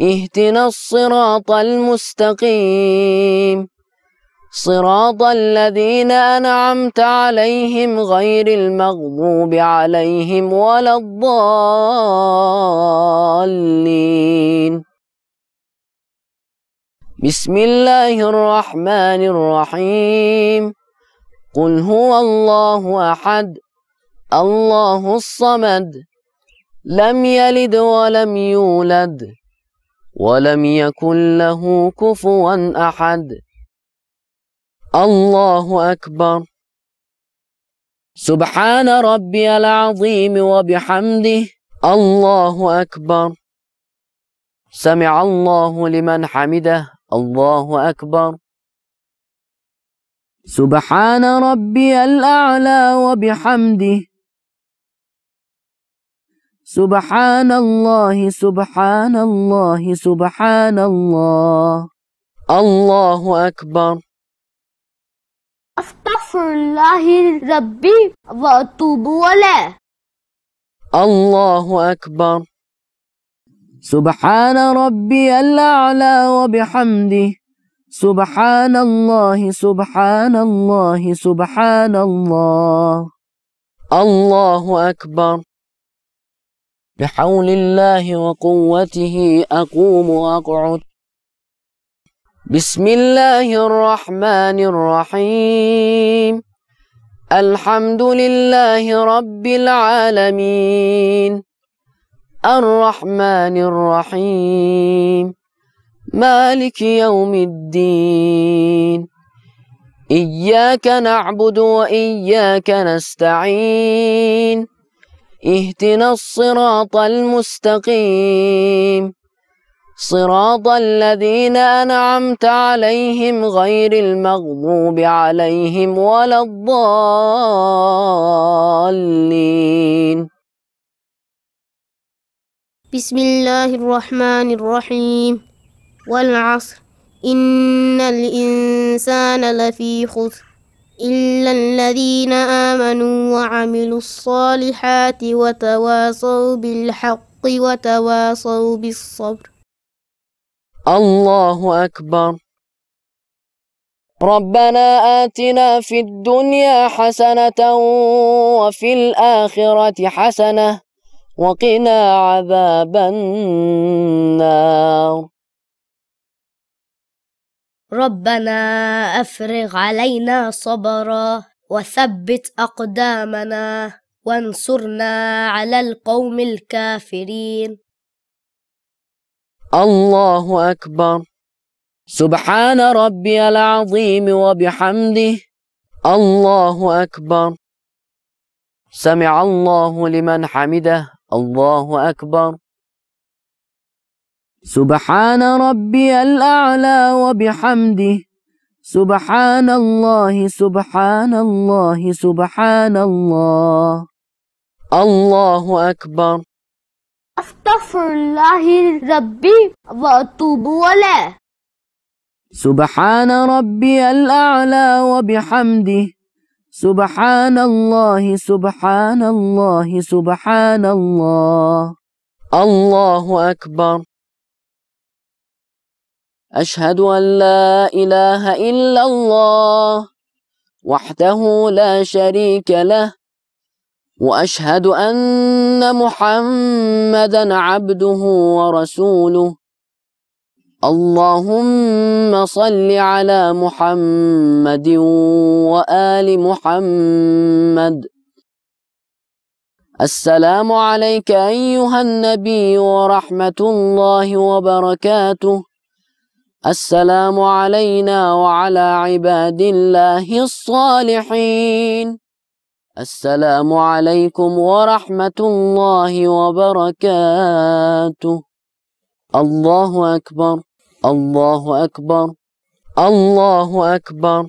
اهدنا الصراط المستقيم صراط الذين أنعمت عليهم غير المغضوب عليهم ولا الضالين بسم الله الرحمن الرحيم قل هو الله أحد الله الصمد لم يلد ولم يولد ولم يكن له كفوا أحد الله أكبر سبحان ربي العظيم وبحمده الله أكبر سمع الله لمن حمده الله أكبر سبحان ربي الأعلى وبحمده سبحان الله سبحان الله سبحان الله الله أكبر أستغفر الله ربي وأتوب إليه الله أكبر سبحان ربي الأعلى وبحمده سبحان الله سبحان الله سبحان الله الله أكبر بحول الله وقوته أقوم وأقعد بسم الله الرحمن الرحيم الحمد لله رب العالمين الرحمن الرحيم مالك يوم الدين إياك نعبد وإياك نستعين اهدنا الصراط المستقيم صراط الذين أنعمت عليهم غير المغضوب عليهم ولا الضالين بسم الله الرحمن الرحيم والعصر إن الإنسان لفي خسر إلا الذين آمنوا وعملوا الصالحات وتواصوا بالحق وتواصوا بالصبر الله أكبر ربنا آتنا في الدنيا حسنة وفي الآخرة حسنة وقنا عذاب النار ربنا أفرغ علينا صبرا وثبت أقدامنا وانصرنا على القوم الكافرين الله أكبر سبحان ربي العظيم وبحمده الله أكبر سمع الله لمن حمده الله أكبر سبحان ربي الأعلى وبحمده سبحان الله سبحان الله سبحان الله الله أكبر أستغفر الله ربي وأتوب وله سبحان ربي الأعلى وبحمده سبحان الله سبحان الله سبحان الله الله أكبر أشهد أن لا إله إلا الله وحده لا شريك له وأشهد أن محمدا عبده ورسوله اللهم صل على محمد وآل محمد السلام عليك أيها النبي ورحمة الله وبركاته السلام علينا وعلى عباد الله الصالحين السلام عليكم ورحمة الله وبركاته الله أكبر الله أكبر الله أكبر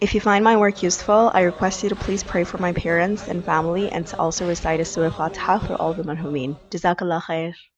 If you find my work useful, I request you to please pray for my parents and family and to also recite a Surah Fatiha for all the marhumeen. Jazakallah khair.